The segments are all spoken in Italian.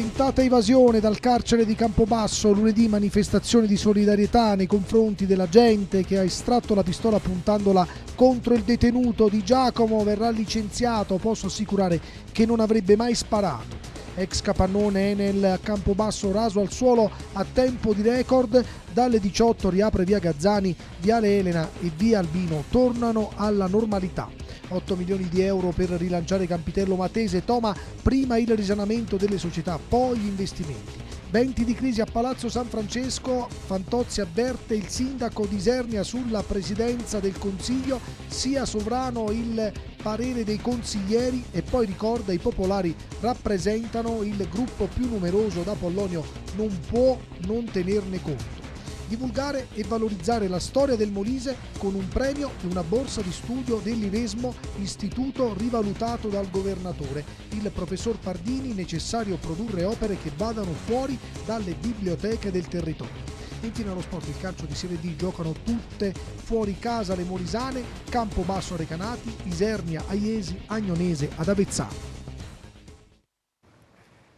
Tentata evasione dal carcere di Campobasso, lunedì manifestazione di solidarietà nei confronti della gente che ha estratto la pistola puntandola contro il detenuto di Giacomo, verrà licenziato, posso assicurare che non avrebbe mai sparato ex capannone Enel Campobasso raso al suolo a tempo di record. Dalle 18 riapre via Gazzani, viale Elena e via Albino tornano alla normalità. 8 milioni di euro per rilanciare Campitello Matese, Toma prima il risanamento delle società, poi gli investimenti. 20 di crisi a Palazzo San Francesco, Fantozzi avverte il sindaco di Isernia sulla presidenza del Consiglio, sia sovrano il parere dei consiglieri e poi ricorda i popolari rappresentano il gruppo più numeroso da Pollonio, non può non tenerne conto divulgare e valorizzare la storia del Molise con un premio e una borsa di studio dell'Iresmo istituto rivalutato dal governatore, il professor Pardini necessario produrre opere che vadano fuori dalle biblioteche del territorio. Infine allo sport il calcio di Serie D giocano tutte fuori casa le Molisane, Campobasso a Recanati, Isernia a Iesi, Agnonese ad Avezzano.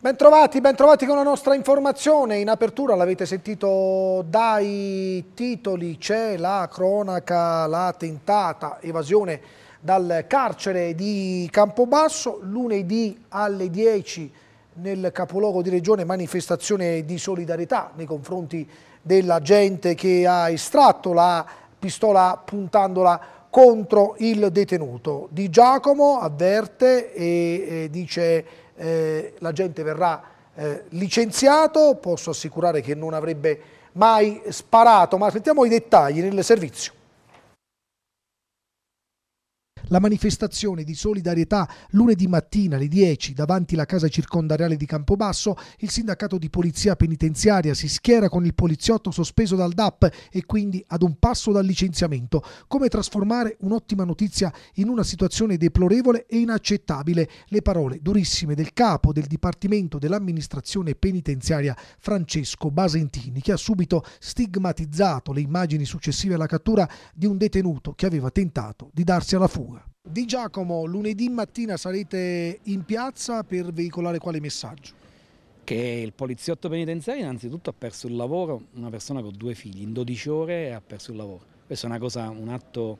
Bentrovati, bentrovati con la nostra informazione. In apertura l'avete sentito dai titoli, c'è la cronaca, la tentata evasione dal carcere di Campobasso, lunedì alle 10 nel capoluogo di regione manifestazione di solidarietà nei confronti della gente che ha estratto la pistola puntandola contro il detenuto. Di Giacomo avverte e, e eh, dice eh, la gente verrà eh, licenziato, posso assicurare che non avrebbe mai sparato, ma sentiamo i dettagli nel servizio. La manifestazione di solidarietà lunedì mattina alle 10 davanti la casa circondariale di Campobasso, il sindacato di polizia penitenziaria si schiera con il poliziotto sospeso dal DAP e quindi ad un passo dal licenziamento. Come trasformare un'ottima notizia in una situazione deplorevole e inaccettabile? Le parole durissime del capo del Dipartimento dell'amministrazione penitenziaria Francesco Basentini, che ha subito stigmatizzato le immagini successive alla cattura di un detenuto che aveva tentato di darsi alla fuga. Di Giacomo, lunedì mattina sarete in piazza per veicolare quale messaggio? Che il poliziotto penitenziario innanzitutto ha perso il lavoro, una persona con due figli, in 12 ore ha perso il lavoro. Questo è cosa, un atto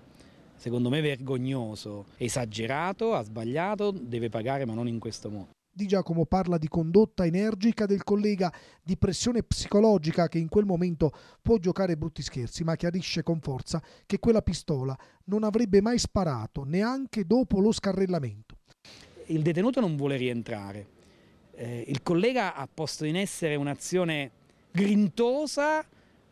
secondo me vergognoso, esagerato, ha sbagliato, deve pagare ma non in questo modo. Di Giacomo parla di condotta energica del collega, di pressione psicologica che in quel momento può giocare brutti scherzi, ma chiarisce con forza che quella pistola non avrebbe mai sparato neanche dopo lo scarrellamento. Il detenuto non vuole rientrare. Eh, il collega ha posto in essere un'azione grintosa,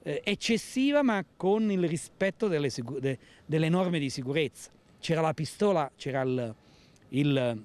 eh, eccessiva, ma con il rispetto delle, de, delle norme di sicurezza. C'era la pistola, c'era il, il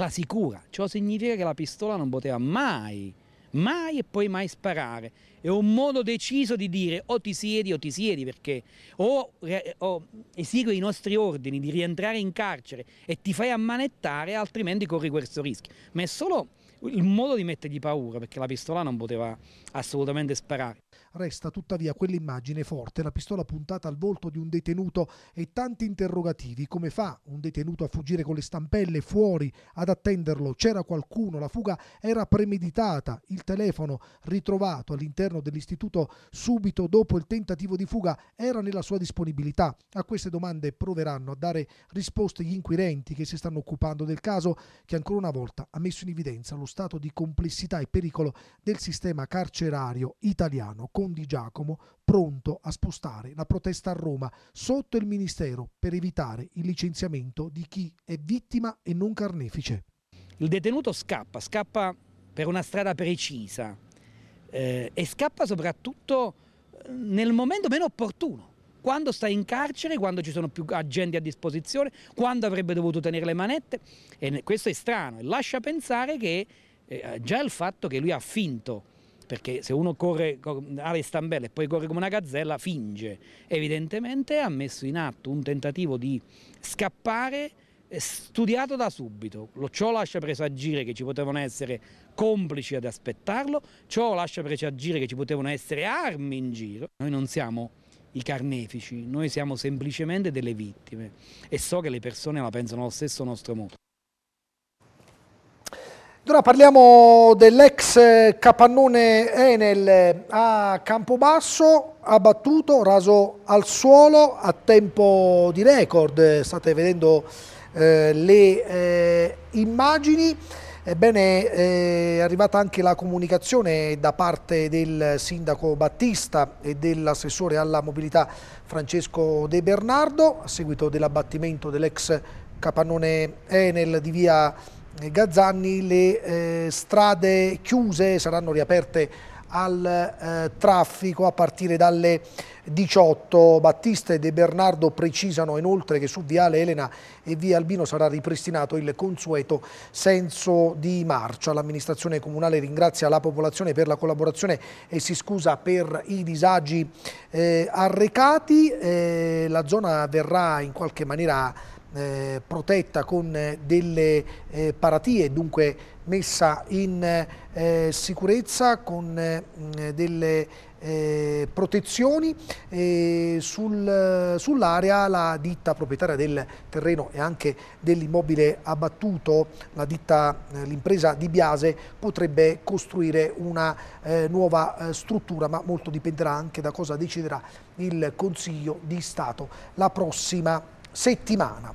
la sicura. Ciò significa che la pistola non poteva mai, mai e poi mai sparare. È un modo deciso di dire o ti siedi o ti siedi perché o, o esegui i nostri ordini di rientrare in carcere e ti fai ammanettare altrimenti corri questo rischio. Ma è solo il modo di mettergli paura perché la pistola non poteva assolutamente sparare. Resta tuttavia quell'immagine forte, la pistola puntata al volto di un detenuto e tanti interrogativi. Come fa un detenuto a fuggire con le stampelle fuori ad attenderlo? C'era qualcuno? La fuga era premeditata. Il telefono ritrovato all'interno dell'istituto subito dopo il tentativo di fuga era nella sua disponibilità. A queste domande proveranno a dare risposte gli inquirenti che si stanno occupando del caso che ancora una volta ha messo in evidenza lo stato di complessità e pericolo del sistema carcerario italiano. Di Giacomo pronto a spostare la protesta a Roma sotto il Ministero per evitare il licenziamento di chi è vittima e non carnefice. Il detenuto scappa, scappa per una strada precisa eh, e scappa soprattutto eh, nel momento meno opportuno quando sta in carcere, quando ci sono più agenti a disposizione, quando avrebbe dovuto tenere le manette. E questo è strano e lascia pensare che eh, già il fatto che lui ha finto perché se uno corre alle stambelle e poi corre come una gazzella finge, evidentemente ha messo in atto un tentativo di scappare eh, studiato da subito. Ciò lascia presagire che ci potevano essere complici ad aspettarlo, ciò lascia presagire che ci potevano essere armi in giro. Noi non siamo i carnefici, noi siamo semplicemente delle vittime e so che le persone la pensano allo stesso nostro modo. Ora parliamo dell'ex capannone Enel a Campobasso, abbattuto, raso al suolo a tempo di record. State vedendo eh, le eh, immagini. Ebbene, eh, è arrivata anche la comunicazione da parte del sindaco Battista e dell'assessore alla mobilità Francesco De Bernardo a seguito dell'abbattimento dell'ex capannone Enel di via eh, Gazzanni le eh, strade chiuse saranno riaperte al eh, traffico a partire dalle 18. Battista e De Bernardo precisano inoltre che su Viale Elena e Via Albino sarà ripristinato il consueto senso di marcia. L'amministrazione comunale ringrazia la popolazione per la collaborazione e si scusa per i disagi eh, arrecati. Eh, la zona verrà in qualche maniera eh, protetta con eh, delle eh, paratie, dunque messa in eh, sicurezza con eh, delle eh, protezioni sul, sull'area la ditta proprietaria del terreno e anche dell'immobile abbattuto, l'impresa di Biase potrebbe costruire una nuova struttura ma molto dipenderà anche da cosa deciderà il Consiglio di Stato la prossima settimana.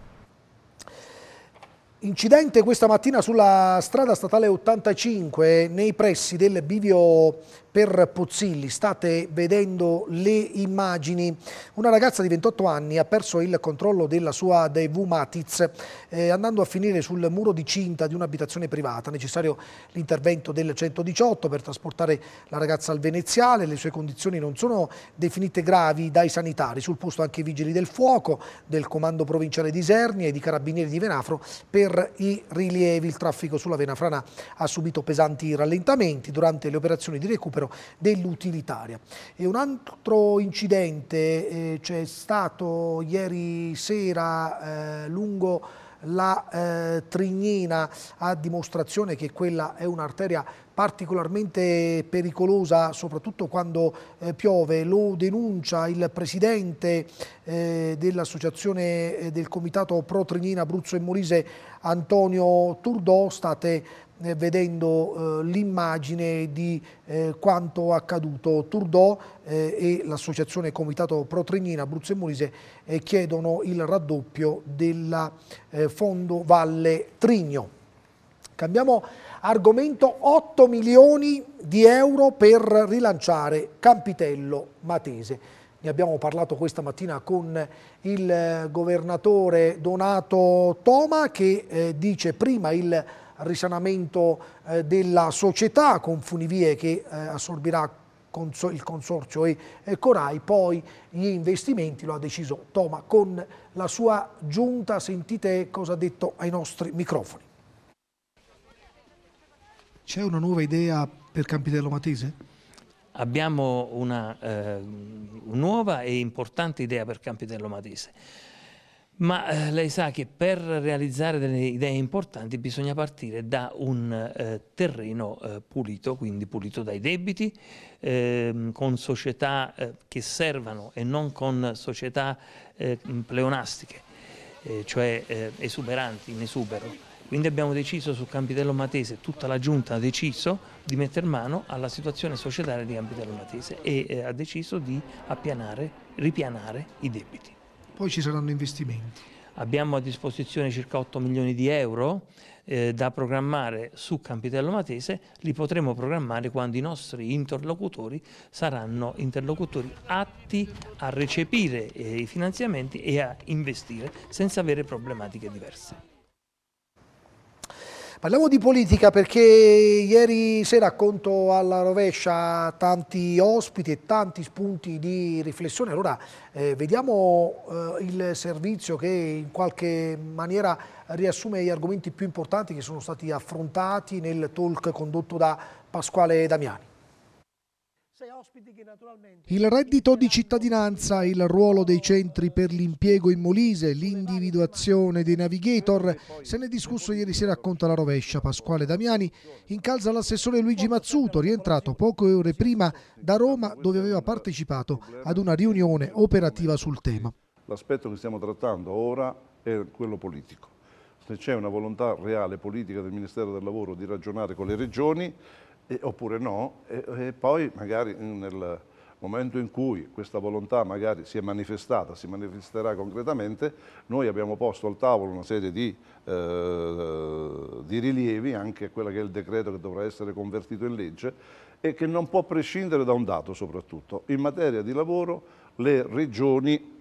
Incidente questa mattina sulla strada statale 85 nei pressi del bivio per Pozzilli. State vedendo le immagini. Una ragazza di 28 anni ha perso il controllo della sua DV Matiz eh, andando a finire sul muro di cinta di un'abitazione privata. Necessario l'intervento del 118 per trasportare la ragazza al veneziale. Le sue condizioni non sono definite gravi dai sanitari. Sul posto anche i vigili del fuoco, del comando provinciale di Isernia e di carabinieri di Venafro per i rilievi. Il traffico sulla Venafrana ha subito pesanti rallentamenti durante le operazioni di recupero Ministero dell'Utilitaria. E un altro incidente eh, c'è stato ieri sera eh, lungo la eh, Trignina a dimostrazione che quella è un'arteria particolarmente pericolosa soprattutto quando eh, piove, lo denuncia il presidente eh, dell'associazione eh, del comitato Pro Trignina Abruzzo e Molise Antonio Turdò, state eh, vedendo eh, l'immagine di eh, quanto accaduto. Turdò eh, e l'associazione Comitato Pro Tregnina Abruzzo e Molise eh, chiedono il raddoppio del eh, fondo Valle Trigno. Cambiamo argomento 8 milioni di euro per rilanciare Campitello Matese. Ne abbiamo parlato questa mattina con il governatore Donato Toma che dice prima il risanamento eh, della società con Funivie che eh, assorbirà il consorzio e, Corai, poi gli investimenti lo ha deciso Toma con la sua giunta, sentite cosa ha detto ai nostri microfoni. C'è una nuova idea per Campitello Matese? Abbiamo una eh, nuova e importante idea per Campitello Matese. Ma eh, lei sa che per realizzare delle idee importanti bisogna partire da un eh, terreno eh, pulito, quindi pulito dai debiti, ehm, con società eh, che servano e non con società eh, pleonastiche, eh, cioè esuberanti, in esubero. Quindi abbiamo deciso su Campitello Matese, tutta la giunta ha deciso di mettere mano alla situazione societaria di Campitello Matese e ha deciso di appianare, ripianare i debiti. Poi ci saranno investimenti. Abbiamo a disposizione circa 8 milioni di euro eh, da programmare su Campitello Matese, li potremo programmare quando i nostri interlocutori saranno interlocutori atti a recepire eh, i finanziamenti e a investire senza avere problematiche diverse. Parliamo di politica perché ieri sera conto alla rovescia tanti ospiti e tanti spunti di riflessione. Allora eh, vediamo eh, il servizio che in qualche maniera riassume gli argomenti più importanti che sono stati affrontati nel talk condotto da Pasquale Damiani. Il reddito di cittadinanza, il ruolo dei centri per l'impiego in Molise, l'individuazione dei navigator, se ne è discusso ieri sera a Conta la Rovescia. Pasquale Damiani incalza l'assessore Luigi Mazzuto, rientrato poche ore prima da Roma dove aveva partecipato ad una riunione operativa sul tema. L'aspetto che stiamo trattando ora è quello politico. Se c'è una volontà reale politica del Ministero del Lavoro di ragionare con le regioni, eh, oppure no, e, e poi magari nel momento in cui questa volontà magari si è manifestata, si manifesterà concretamente, noi abbiamo posto al tavolo una serie di, eh, di rilievi, anche quello che è il decreto che dovrà essere convertito in legge e che non può prescindere da un dato soprattutto. In materia di lavoro le regioni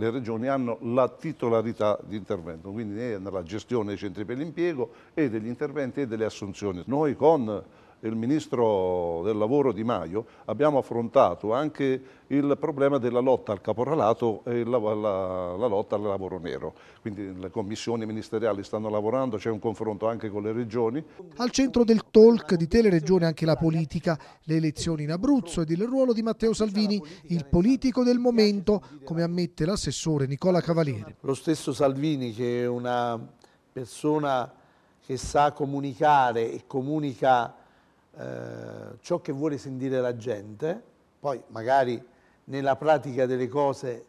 le regioni hanno la titolarità di intervento, quindi eh, nella gestione dei centri per l'impiego e degli interventi e delle assunzioni. Noi con il Ministro del Lavoro Di Maio abbiamo affrontato anche il problema della lotta al caporalato e la, la, la lotta al lavoro nero. Quindi le commissioni ministeriali stanno lavorando, c'è un confronto anche con le regioni. Al centro del talk di Teleregione anche la politica, le elezioni in Abruzzo ed il ruolo di Matteo Salvini, il politico del momento, come ammette l'assessore Nicola Cavaliere. Lo stesso Salvini che è una persona che sa comunicare e comunica eh, ciò che vuole sentire la gente, poi magari nella pratica delle cose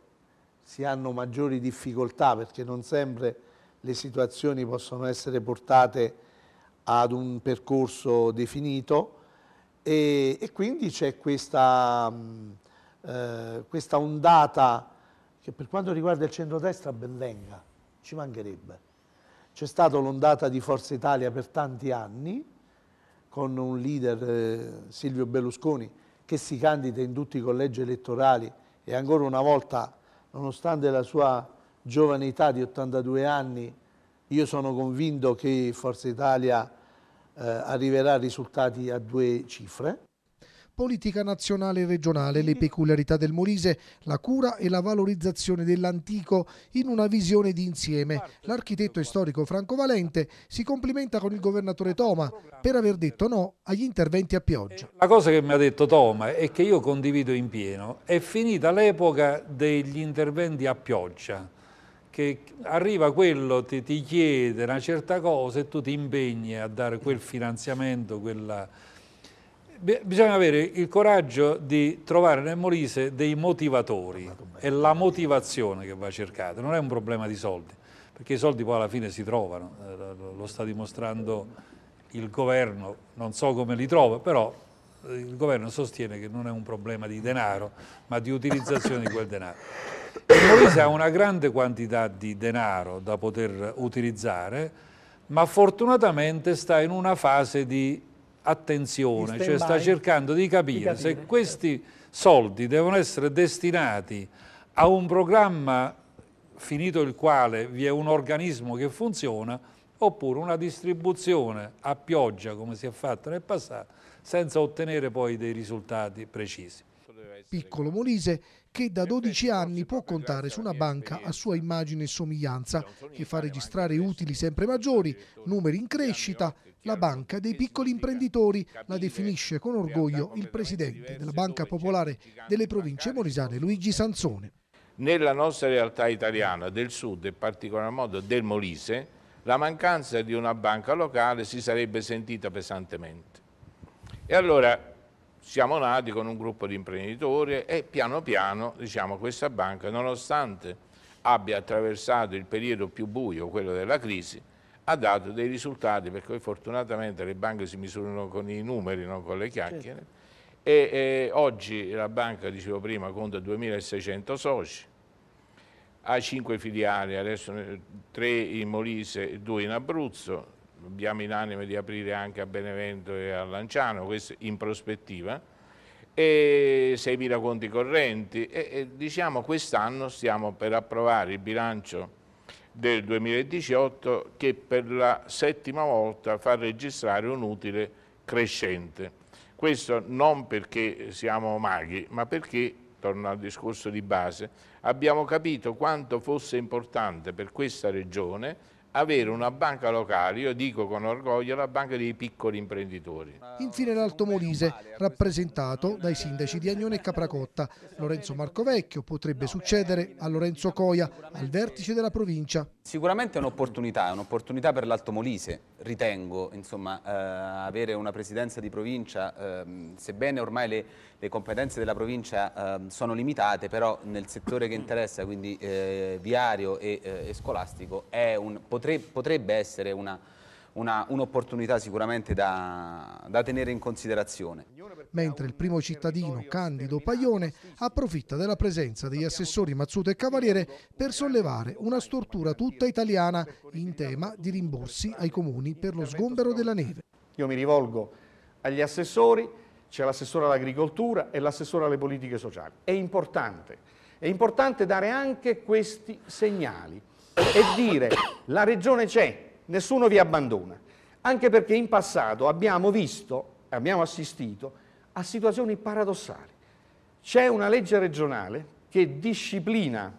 si hanno maggiori difficoltà perché non sempre le situazioni possono essere portate ad un percorso definito e, e quindi c'è questa, mm, eh, questa ondata che per quanto riguarda il centrodestra ben venga, ci mancherebbe. C'è stata l'ondata di Forza Italia per tanti anni, con un leader, eh, Silvio Berlusconi, che si candida in tutti i collegi elettorali e ancora una volta, nonostante la sua giovane età di 82 anni, io sono convinto che Forza Italia eh, arriverà a risultati a due cifre politica nazionale e regionale, le mhm. peculiarità del Molise, la cura e la valorizzazione dell'antico in una visione di insieme. L'architetto e storico Franco Valente si complimenta con il governatore Toma per aver detto no agli interventi a pioggia. Eh, la cosa che mi ha detto Toma e che io condivido in pieno, è finita l'epoca degli interventi a pioggia che arriva quello, ti, ti, chiede una certa cosa e tu ti impegni a dare quel finanziamento, quella, bisogna avere il coraggio di trovare nel Molise dei motivatori, è la motivazione che va cercata, non è un problema di soldi, perché i soldi poi alla fine si trovano, eh, lo sta dimostrando il governo, non so come li trova, però eh, il governo sostiene che non è un problema di denaro, ma di utilizzazione di quel denaro. Il Molise ha una grande quantità di denaro da poter utilizzare, ma fortunatamente sta in una fase di attenzione, cioè sta cercando di capire, di capire, se certo. questi soldi devono essere destinati a un programma finito il quale vi è un organismo che funziona oppure una distribuzione a pioggia come si è fatta nel passato senza ottenere poi dei risultati precisi. Piccolo Molise che da 12 anni può contare su una banca a sua immagine e somiglianza che fa registrare utili sempre maggiori, numeri in crescita la Banca dei piccoli imprenditori, la definisce con orgoglio il presidente della Banca Popolare delle province molisane Luigi Sansone. Nella nostra realtà italiana del sud e in particolar modo del Molise, la mancanza di una banca locale si sarebbe sentita pesantemente. E allora siamo nati con un gruppo di imprenditori e piano piano diciamo, questa banca, nonostante abbia attraversato il periodo più buio, quello della crisi, ha dato dei risultati, perché fortunatamente le banche si misurano con i numeri, non con le chiacchiere, certo. e, e oggi la banca, dicevo prima, conta 2.600 soci, ha 5 filiali, adesso 3 in Molise e 2 in Abruzzo, abbiamo in animo di aprire anche a Benevento e a Lanciano, questo in prospettiva, e 6.000 conti correnti e, e diciamo quest'anno stiamo per approvare il bilancio del 2018 che per la settima volta fa registrare un utile crescente. Questo non perché siamo maghi, ma perché, torno al discorso di base, abbiamo capito quanto fosse importante per questa regione avere una banca locale, io dico con orgoglio, la banca dei piccoli imprenditori. Infine l'Alto Molise, rappresentato dai sindaci di Agnone e Capracotta. Lorenzo Marcovecchio potrebbe succedere a Lorenzo Coia al vertice della provincia. Sicuramente è un'opportunità, è un'opportunità per l'Alto Molise, ritengo, insomma, eh, avere una presidenza di provincia, eh, sebbene ormai le, le, competenze della provincia eh, sono limitate, però nel settore che interessa, quindi eh, viario e, eh, e scolastico, un, potre, potrebbe essere una un'opportunità un sicuramente da, da tenere in considerazione. Mentre il primo cittadino, Candido Paglione, approfitta della presenza degli assessori Mazzuto e Cavaliere per sollevare una stortura tutta italiana in tema di rimborsi ai comuni per lo sgombero della neve. Io mi rivolgo agli assessori, c'è l'assessore all'agricoltura e l'assessore alle politiche sociali. È importante, è importante dare anche questi segnali e dire la regione c'è, nessuno vi abbandona, anche perché in passato abbiamo visto, abbiamo assistito a situazioni paradossali. C'è una legge regionale che disciplina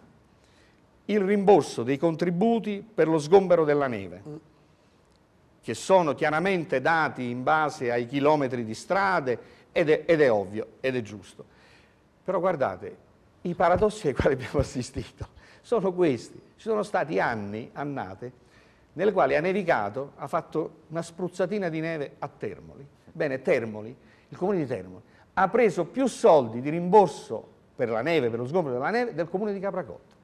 il rimborso dei contributi per lo sgombero della neve, mm. che sono chiaramente dati in base ai chilometri di strade ed è, ed è ovvio ed è giusto. Però guardate, i paradossi ai quali abbiamo assistito sono questi. Ci sono stati anni, annate, nelle quali ha nevicato, ha fatto una spruzzatina di neve a Termoli. Bene, Termoli, il comune di Termoli, ha preso più soldi di rimborso per la neve, per lo sgombro della neve, del comune di Capracotta.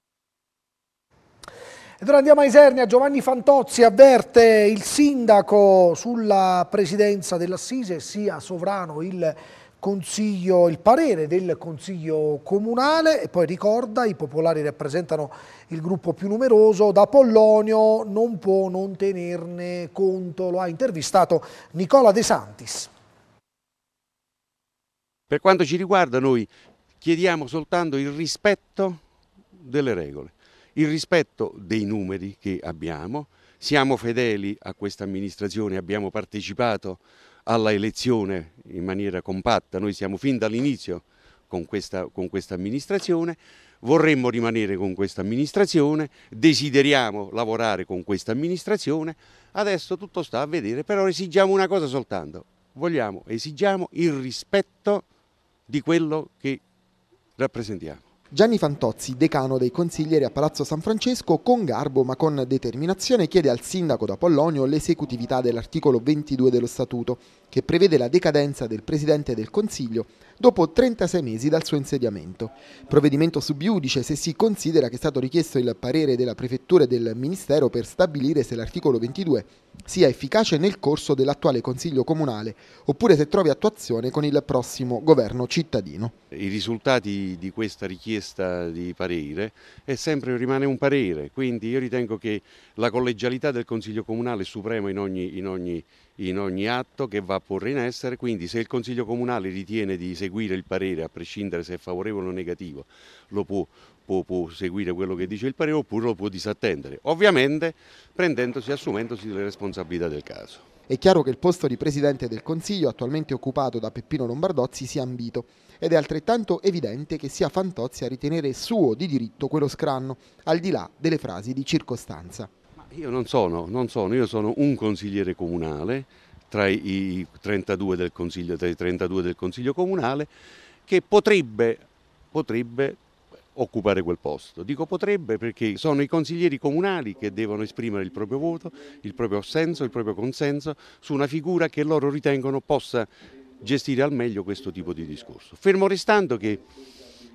Ed ora andiamo a Isernia, Giovanni Fantozzi avverte il sindaco sulla presidenza dell'Assise, sia sovrano il consiglio, il parere del Consiglio Comunale e poi ricorda i popolari rappresentano il gruppo più numeroso, da Pollonio non può non tenerne conto, lo ha intervistato Nicola De Santis. Per quanto ci riguarda noi chiediamo soltanto il rispetto delle regole, il rispetto dei numeri che abbiamo, siamo fedeli a questa amministrazione, abbiamo partecipato alla elezione in maniera compatta, noi siamo fin dall'inizio con questa, con questa amministrazione, vorremmo rimanere con questa amministrazione, desideriamo lavorare con questa amministrazione, adesso tutto sta a vedere, però esigiamo una cosa soltanto, vogliamo, esigiamo il rispetto di quello che rappresentiamo. Gianni Fantozzi, decano dei consiglieri a Palazzo San Francesco, con garbo ma con determinazione chiede al sindaco d'Apollonio l'esecutività dell'articolo 22 dello Statuto, che prevede la decadenza del Presidente del Consiglio dopo 36 mesi dal suo insediamento. Provvedimento subiudice se si considera che è stato richiesto il parere della Prefettura e del Ministero per stabilire se l'articolo 22 sia efficace nel corso dell'attuale Consiglio Comunale oppure se trovi attuazione con il prossimo governo cittadino. I risultati di questa richiesta di parere è sempre rimane un parere, quindi io ritengo che la collegialità del Consiglio Comunale è suprema in ogni, in ogni in ogni atto che va a porre in essere, quindi se il Consiglio Comunale ritiene di seguire il parere, a prescindere se è favorevole o negativo, lo può, può, può seguire quello che dice il parere oppure lo può disattendere, ovviamente prendendosi e assumendosi le responsabilità del caso. È chiaro che il posto di Presidente del Consiglio, attualmente occupato da Peppino Lombardozzi, sia ambito ed è altrettanto evidente che sia Fantozzi a ritenere suo di diritto quello scranno, al di là delle frasi di circostanza. Io non sono, non sono, io sono un consigliere comunale tra i 32 del consiglio, tra i 32 del consiglio comunale che potrebbe, potrebbe occupare quel posto. Dico potrebbe perché sono i consiglieri comunali che devono esprimere il proprio voto, il proprio assenso, il proprio consenso su una figura che loro ritengono possa gestire al meglio questo tipo di discorso. Fermo restando che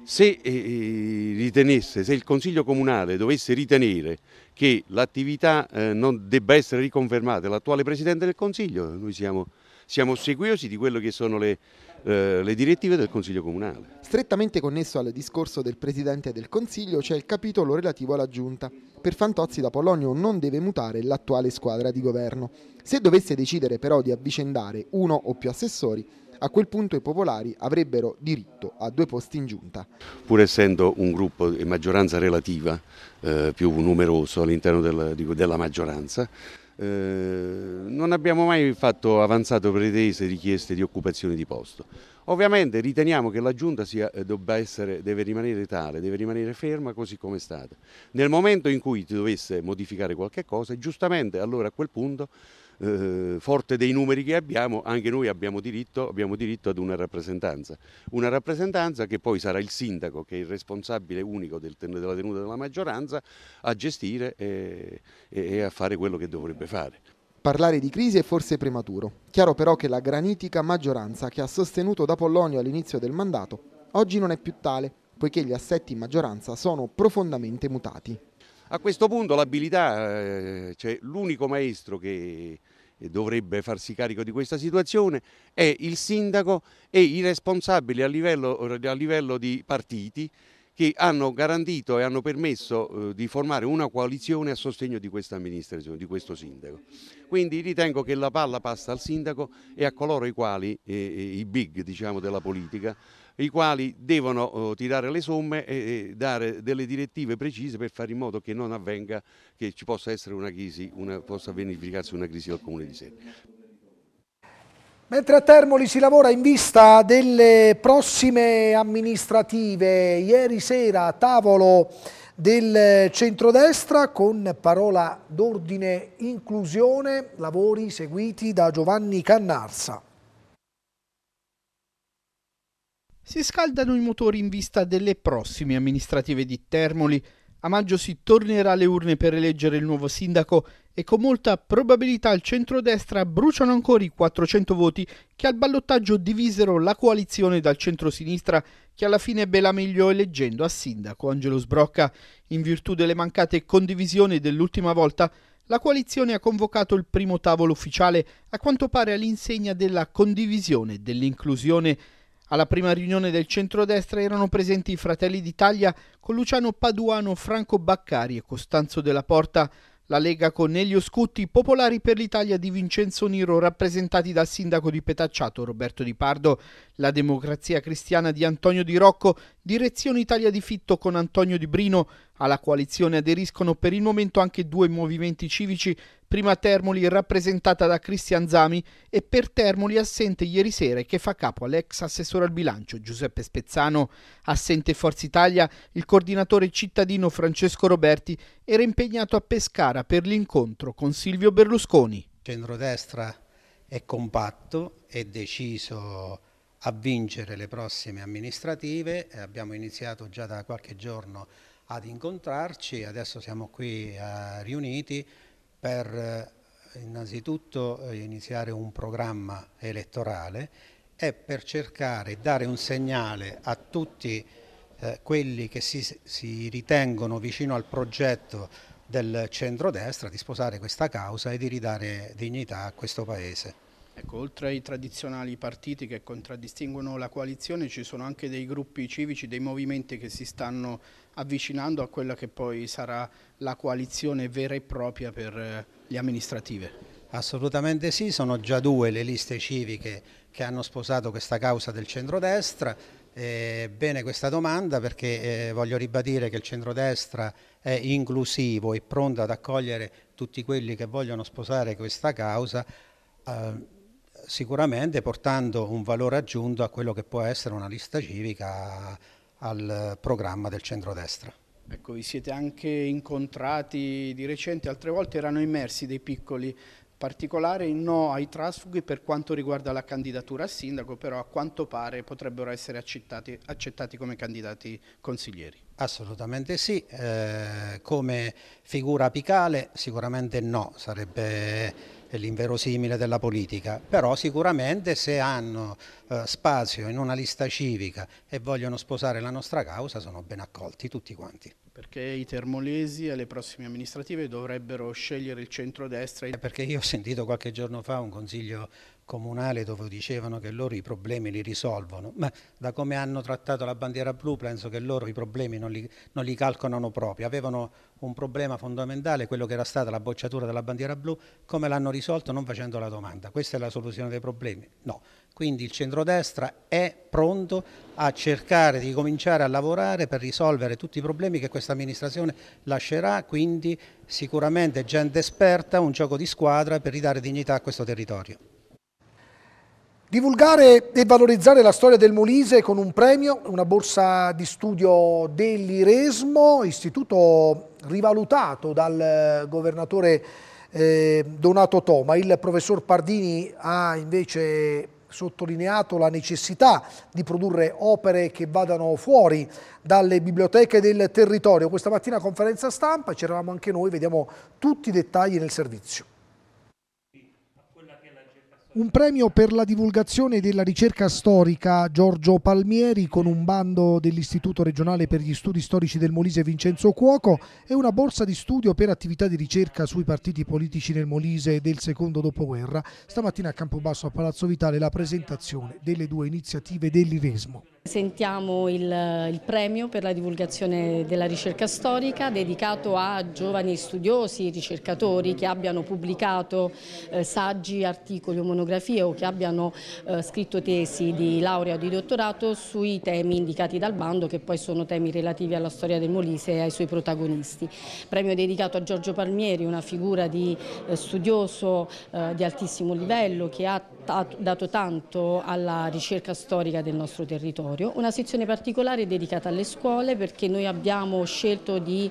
se eh, eh, ritenesse, se il Consiglio Comunale dovesse ritenere che l'attività eh, non debba essere riconfermata l'attuale Presidente del Consiglio, noi siamo, siamo ossequiosi di quelle che sono le, eh, le direttive del Consiglio Comunale. Strettamente connesso al discorso del Presidente del Consiglio c'è il capitolo relativo alla Giunta. Per Fantozzi da Polonio non deve mutare l'attuale squadra di governo. Se dovesse decidere però di avvicendare uno o più assessori, a quel punto i popolari avrebbero diritto a due posti in giunta. Pur essendo un gruppo di maggioranza relativa eh, più numeroso all'interno del, della maggioranza, eh, non abbiamo mai fatto avanzato pretese richieste di occupazione di posto. Ovviamente riteniamo che la giunta sia, eh, essere, deve rimanere tale, deve rimanere ferma così come è stata. Nel momento in cui ti dovesse modificare qualche cosa, giustamente allora a quel punto eh, forte dei numeri che abbiamo, anche noi abbiamo diritto, abbiamo diritto, ad una rappresentanza. Una rappresentanza che poi sarà il sindaco, che è il responsabile unico del, della tenuta della maggioranza, a gestire eh, e, e a fare quello che dovrebbe fare. Parlare di crisi è forse prematuro. Chiaro però che la granitica maggioranza che ha sostenuto da Pollonio all'inizio del mandato oggi non è più tale, poiché gli assetti in maggioranza sono profondamente mutati. A questo punto l'abilità, eh, cioè l'unico maestro che dovrebbe farsi carico di questa situazione è il sindaco e i responsabili a livello, a livello di partiti che hanno garantito e hanno permesso eh, di formare una coalizione a sostegno di questa amministrazione, di questo sindaco. Quindi ritengo che la palla passa al sindaco e a coloro i quali, eh, i big diciamo, della politica, i quali devono oh, tirare le somme e, dare delle direttive precise per fare in modo che non avvenga, che ci possa essere una crisi, una, possa verificarsi una crisi al Comune di Serni. Mentre a Termoli si lavora in vista delle prossime amministrative, ieri sera a tavolo del centrodestra con parola d'ordine inclusione, lavori seguiti da Giovanni Cannarsa. si scaldano i motori in vista delle prossime amministrative di Termoli. A maggio si tornerà alle urne per eleggere il nuovo sindaco e con molta probabilità il centrodestra bruciano ancora i 400 voti che al ballottaggio divisero la coalizione dal centrosinistra che alla fine ebbe la meglio eleggendo a sindaco Angelo Sbrocca. In virtù delle mancate condivisioni dell'ultima volta, la coalizione ha convocato il primo tavolo ufficiale a quanto pare all'insegna della condivisione e dell'inclusione. Alla prima riunione del centrodestra erano presenti i Fratelli d'Italia con Luciano Paduano, Franco Baccari e Costanzo della Porta, la Lega con Elio Scutti, Popolari per l'Italia di Vincenzo Niro, rappresentati dal sindaco di Petacciato Roberto Di Pardo, la Democrazia Cristiana di Antonio Di Rocco, Direzione Italia di Fitto con Antonio Di Brino. Alla coalizione aderiscono per il momento anche due movimenti civici prima Termoli rappresentata da Cristian Zami e per Termoli assente ieri sera che fa capo all'ex assessore al bilancio Giuseppe Spezzano, assente Forza Italia il coordinatore cittadino Francesco Roberti era impegnato a Pescara per l'incontro con Silvio Berlusconi. centrodestra è compatto, è deciso a vincere le prossime amministrative, abbiamo iniziato già da qualche giorno ad incontrarci, adesso siamo qui eh, riuniti per eh, innanzitutto eh, iniziare un programma elettorale e per cercare di dare un segnale a tutti eh, quelli che si, si, ritengono vicino al progetto del centrodestra di sposare questa causa e di ridare dignità a questo Paese. Ecco, oltre ai tradizionali partiti che contraddistinguono la coalizione ci sono anche dei gruppi civici, dei movimenti che si stanno avvicinando a quella che poi sarà la coalizione vera e propria per eh, le amministrative. Assolutamente sì, sono già due le liste civiche che hanno sposato questa causa del centrodestra. Eh, bene questa domanda perché eh, voglio ribadire che il centrodestra è inclusivo e pronto ad accogliere tutti quelli che vogliono sposare questa causa. Uh, sicuramente portando un valore aggiunto a quello che può essere una lista civica al programma del centrodestra. Ecco, vi siete anche incontrati di recente, altre volte erano immersi dei piccoli particolari, no ai trasfughi per quanto riguarda la candidatura a sindaco, però a quanto pare potrebbero essere accettati, accettati come candidati consiglieri. Assolutamente sì, eh, come figura apicale sicuramente no, sarebbe eh, l'inverosimile della politica, però sicuramente se hanno eh, spazio in una lista civica e vogliono sposare la nostra causa sono ben accolti tutti quanti. Perché i termolesi alle prossime amministrative dovrebbero scegliere il centrodestra? Perché io ho sentito qualche giorno fa un consiglio comunale dove dicevano che loro i problemi li risolvono, ma da come hanno trattato la bandiera blu penso che loro i problemi non li, non li calcolano proprio, avevano un problema fondamentale, quello che era stata la bocciatura della bandiera blu, come l'hanno risolto non facendo la domanda, questa è la soluzione dei problemi? No, quindi il centrodestra è pronto a cercare di cominciare a lavorare per risolvere tutti i problemi che questa amministrazione lascerà, quindi sicuramente gente esperta, un gioco di squadra per ridare dignità a questo territorio. Divulgare e valorizzare la storia del Molise con un premio, una borsa di studio dell'Iresmo, istituto rivalutato dal eh, governatore eh, Donato Toma. Il professor Pardini ha invece sottolineato la necessità di produrre opere che vadano fuori dalle biblioteche del territorio. Questa mattina conferenza stampa, c'eravamo anche noi, vediamo tutti i dettagli nel servizio. Un premio per la divulgazione della ricerca storica Giorgio Palmieri con un bando dell'Istituto regionale per gli studi storici del Molise Vincenzo Cuoco e una borsa di studio per attività di ricerca sui partiti politici nel Molise del secondo dopoguerra. Stamattina a Campobasso a Palazzo Vitale la presentazione delle due iniziative dell'Iresmo. Sentiamo il, il, premio per la divulgazione della ricerca storica dedicato a giovani studiosi, ricercatori che abbiano pubblicato eh, saggi, articoli o monografie o che abbiano eh, scritto tesi di laurea o di dottorato sui temi indicati dal bando che poi sono temi relativi alla storia del Molise e ai suoi protagonisti. Premio dedicato a Giorgio Palmieri, una figura di eh, studioso eh, di altissimo livello che ha dato tanto alla ricerca storica del nostro territorio territorio. Una sezione particolare dedicata alle scuole perché noi abbiamo scelto di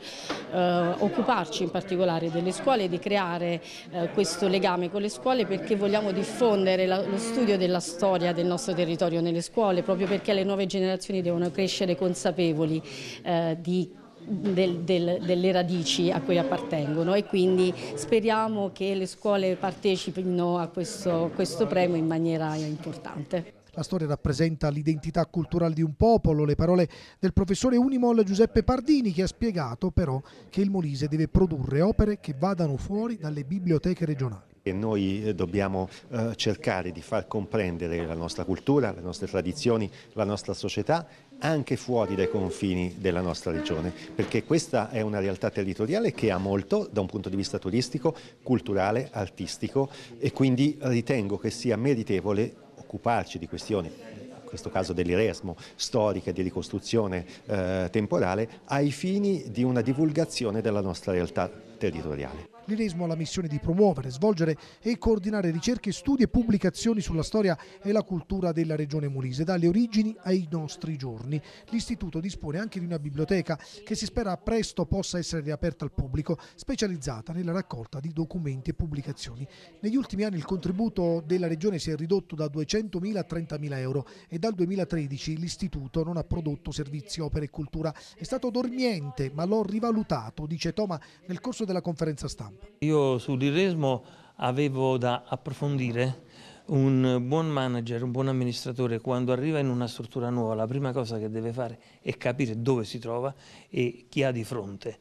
eh, occuparci in particolare delle scuole e di creare eh, questo legame con le scuole perché vogliamo diffondere la, lo studio della storia del nostro territorio nelle scuole proprio perché le nuove generazioni devono crescere consapevoli eh, di del, del, delle radici a cui appartengono e quindi speriamo che le scuole partecipino a questo, questo premio in maniera importante. La storia rappresenta l'identità culturale di un popolo, le parole del professore Unimol Giuseppe Pardini che ha spiegato però che il Molise deve produrre opere che vadano fuori dalle biblioteche regionali. E noi eh, dobbiamo eh, cercare di far comprendere la nostra cultura, le nostre tradizioni, la nostra società anche fuori dai confini della nostra regione, perché questa è una realtà territoriale che ha molto da un punto di vista turistico, culturale, artistico e quindi ritengo che sia meritevole occuparci di questioni in questo caso dell'Iresmo, storiche di ricostruzione eh, temporale, ai fini di una divulgazione della nostra realtà territoriale. L'IRESMO ha la missione di promuovere, svolgere e coordinare ricerche, studi e pubblicazioni sulla storia e la cultura della regione Molise, dalle origini ai nostri giorni. L'istituto dispone anche di una biblioteca che si spera presto possa essere riaperta al pubblico, specializzata nella raccolta di documenti e pubblicazioni. Negli ultimi anni il contributo della regione si è ridotto da 200.000 a 30.000 euro e dal 2013 l'istituto non ha prodotto servizi, opere e cultura. È stato dormiente, ma l'ho rivalutato, dice Toma nel corso della conferenza stampa. Io sull'Iresmo avevo da approfondire un buon manager, un buon amministratore quando arriva in una struttura nuova la prima cosa che deve fare è capire dove si trova e chi ha di fronte.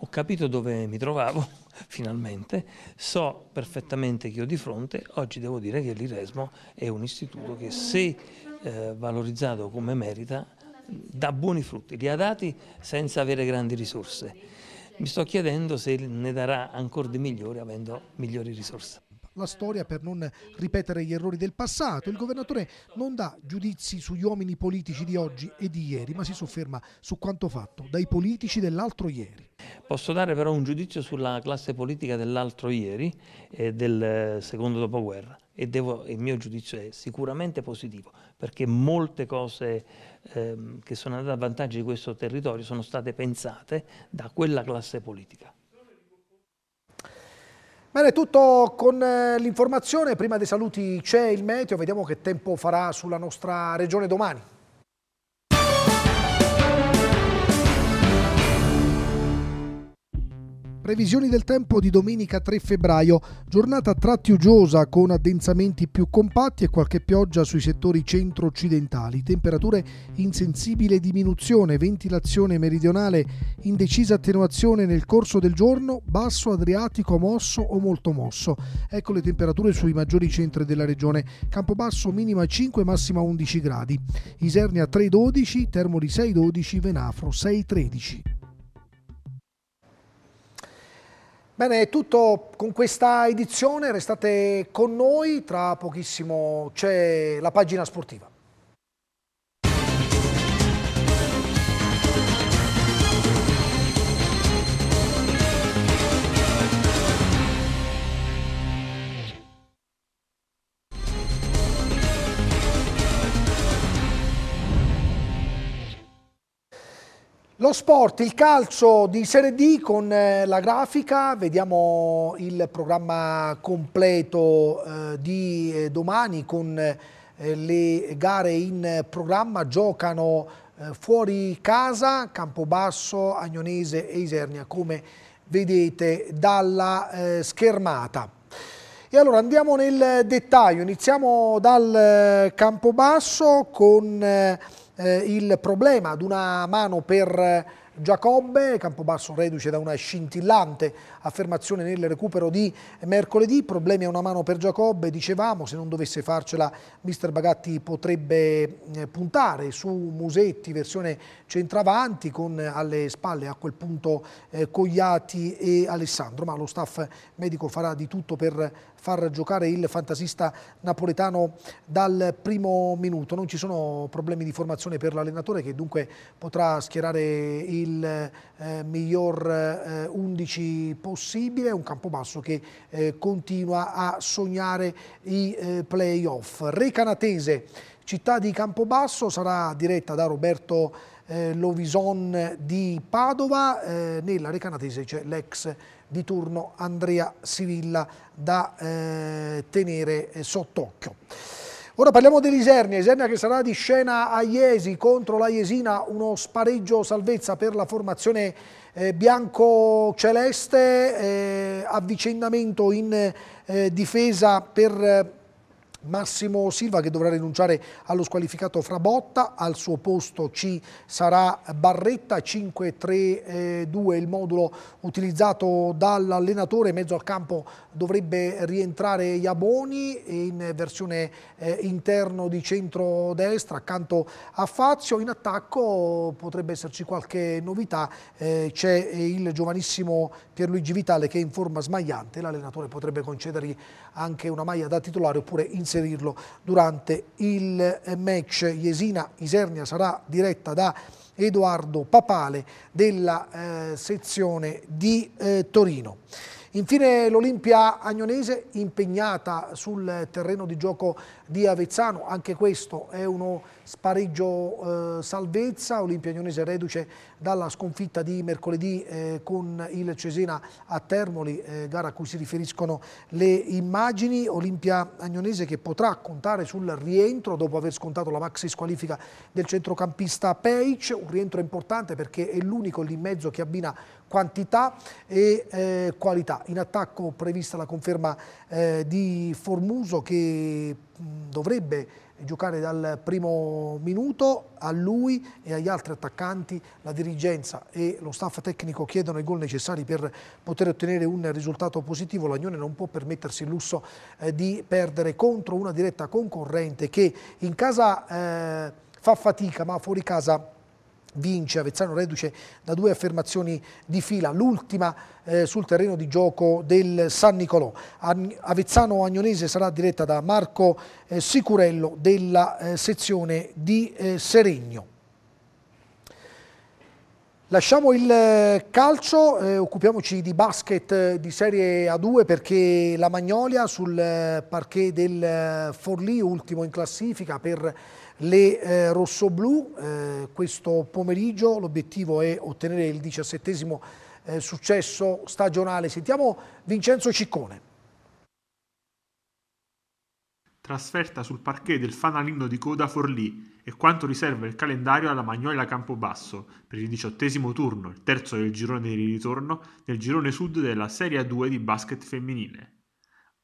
Ho capito dove mi trovavo, finalmente, so perfettamente chi ho di fronte, oggi devo dire che l'Iresmo è un istituto che se eh, valorizzato come merita dà buoni frutti, li ha dati senza avere grandi risorse mi sto chiedendo se ne darà ancora di migliori avendo migliori risorse la storia per non ripetere gli errori del passato. Il governatore non dà giudizi sugli uomini politici di oggi e di ieri, ma si sofferma su quanto fatto dai politici dell'altro ieri. Posso dare però un giudizio sulla classe politica dell'altro ieri, eh, del secondo dopoguerra, e devo, il mio giudizio è sicuramente positivo, perché molte cose eh, che sono andate a vantaggio di questo territorio sono state pensate da quella classe politica. Bene, tutto con eh, l'informazione. Prima dei saluti c'è il meteo, vediamo che tempo farà sulla nostra regione domani. Previsioni del tempo di domenica 3 febbraio, giornata trattiugiosa con addensamenti più compatti e qualche pioggia sui settori centro-occidentali, temperature in sensibile diminuzione, ventilazione meridionale indecisa attenuazione nel corso del giorno, basso adriatico mosso o molto mosso. Ecco le temperature sui maggiori centri della regione, Campobasso minima 5, massima 11 gradi, Isernia 3,12, Termoli 6,12, Venafro 6,13. Bene, è tutto con questa edizione, restate con noi, tra pochissimo c'è la pagina sportiva. Lo sport, il calcio di Serie D con eh, la grafica, vediamo il programma completo eh, di eh, domani con le gare in programma, giocano fuori casa, Campobasso, Agnonese e Isernia come vedete dalla schermata. E allora andiamo nel dettaglio, iniziamo dal Campobasso con eh, il problema ad una mano per Giacobbe, Campobasso reduce da una scintillante affermazione nel recupero di mercoledì, problemi a una mano per Giacobbe, dicevamo, se non dovesse farcela mister Bagatti potrebbe eh, puntare su Musetti, versione centravanti, con alle spalle a quel punto eh, Cogliati e Alessandro, ma lo staff medico farà di tutto per far giocare il fantasista napoletano dal primo minuto. Non ci sono problemi di formazione per l'allenatore che dunque potrà schierare il eh, miglior eh, 11 possibile possibile, è un Campobasso che eh, continua a sognare i eh, playoff. Recanatese, città di Campobasso, sarà diretta da Roberto eh, Lovison di Padova, eh, nella Recanatese c'è l'ex di turno Andrea Sivilla da eh, tenere eh, sott'occhio. Ora parliamo dell'Isernia, Isernia che sarà di scena a Iesi contro la Iesina, uno spareggio salvezza per la formazione eh, bianco-celeste, eh, avvicendamento in eh, difesa per eh, Massimo Silva che dovrà rinunciare allo squalificato Frabotta, al suo posto ci sarà Barretta, 5-3-2 eh, il modulo utilizzato dall'allenatore, mezzo al campo dovrebbe rientrare Iaboni in versione eh, interno di centro-destra accanto a Fazio, in attacco potrebbe esserci qualche novità, eh, c'è il giovanissimo Pierluigi Vitale che è in forma smagliante, l'allenatore potrebbe concedergli anche una maglia da titolare oppure inserire inserirlo durante il eh, match. Iesina isernia sarà diretta da Edoardo Papale della eh, sezione di eh, Torino. Infine l'Olimpia Agnonese impegnata sul terreno di gioco di Avezzano, anche questo è uno spareggio eh, salvezza, Olimpia Ionese reduce dalla sconfitta di mercoledì eh, con il Cesena a Termoli, eh, gara a cui si riferiscono le immagini, Olimpia Agnonese che potrà contare sul rientro dopo aver scontato la maxi squalifica del centrocampista Peic, un rientro importante perché è l'unico lì in mezzo che abbina quantità e eh, qualità. In attacco prevista la conferma eh, di Formuso che dovrebbe giocare dal primo minuto, a lui e agli altri attaccanti la dirigenza e lo staff tecnico chiedono i gol necessari per poter ottenere un risultato positivo, l'Agnone non può permettersi il lusso eh, di perdere contro una diretta concorrente che in casa eh, fa fatica ma fuori casa vince Avezzano Reduce da due affermazioni di fila, l'ultima eh, sul terreno di gioco del San Nicolò. Avezzano Agnonese sarà diretta da Marco eh, Sicurello della eh, sezione di eh, Seregno. Lasciamo il eh, calcio, eh, occupiamoci di basket eh, di Serie A2 perché la Magnolia sul parquet del Forlì, ultimo in classifica per le eh, rossoblù eh, questo pomeriggio l'obiettivo è ottenere il diciassettesimo eh, successo stagionale. Sentiamo Vincenzo Ciccone. Trasferta sul parquet del fanalino di coda Forlì e quanto riserva il calendario alla Magnolia Campobasso per il diciottesimo turno, il terzo del girone di ritorno, nel girone sud della Serie 2 di basket femminile.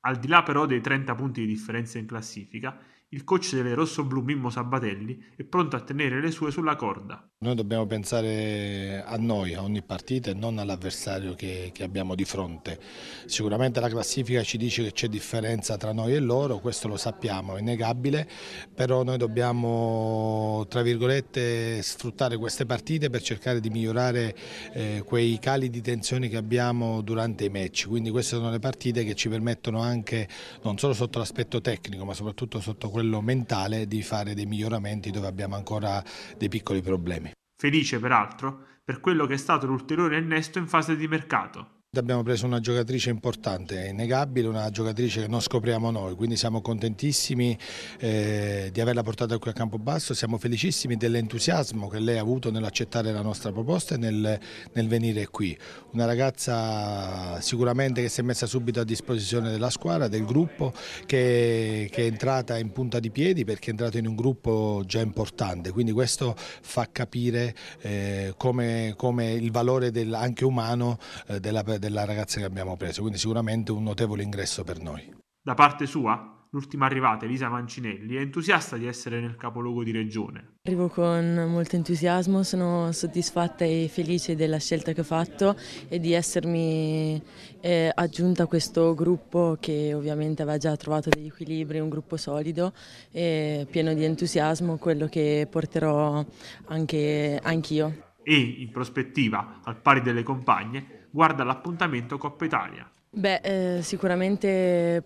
Al di là però dei 30 punti di differenza in classifica, il coach delle rossoblù Mimmo Sabatelli è pronto a tenere le sue sulla corda. Noi dobbiamo pensare a noi, a ogni partita e non all'avversario che, che, abbiamo di fronte. Sicuramente la classifica ci dice che c'è differenza tra noi e loro, questo lo sappiamo, è innegabile, però noi dobbiamo tra virgolette sfruttare queste partite per cercare di migliorare eh, quei cali di tensione che abbiamo durante i match. Quindi queste sono le partite che ci permettono anche non solo sotto l'aspetto tecnico ma soprattutto sotto quello quello mentale di fare dei miglioramenti dove abbiamo ancora dei piccoli problemi. Felice peraltro per quello che è stato l'ulteriore innesto in fase di mercato, Abbiamo preso una giocatrice importante, è innegabile, una giocatrice che non scopriamo noi, quindi siamo contentissimi eh, di averla portata qui a Campobasso, siamo felicissimi dell'entusiasmo che lei ha avuto nell'accettare la nostra proposta e nel, nel, venire qui. Una ragazza sicuramente che si è messa subito a disposizione della squadra, del gruppo, che, che è entrata in punta di piedi perché è entrata in un gruppo già importante, quindi questo fa capire eh, come, come, il valore del, anche umano eh, della persona della ragazza che abbiamo preso, quindi sicuramente un notevole ingresso per noi. Da parte sua, l'ultima arrivata, Elisa Mancinelli, è entusiasta di essere nel capoluogo di regione. Arrivo con molto entusiasmo, sono soddisfatta e felice della scelta che ho fatto e di essermi eh, aggiunta a questo gruppo che ovviamente aveva già trovato degli equilibri, un gruppo solido e pieno di entusiasmo, quello che porterò anche anch'io. E in prospettiva, al pari delle compagne, guarda l'appuntamento Coppa Italia. Beh, eh, sicuramente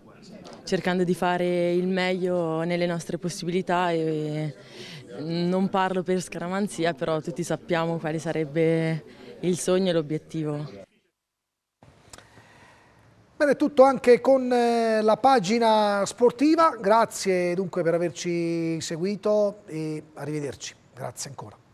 cercando di fare il meglio nelle nostre possibilità e, non parlo per scaramanzia, però tutti sappiamo quale sarebbe il sogno e l'obiettivo. Bene, tutto anche con eh, la pagina sportiva. Grazie dunque per averci seguito e arrivederci. Grazie ancora.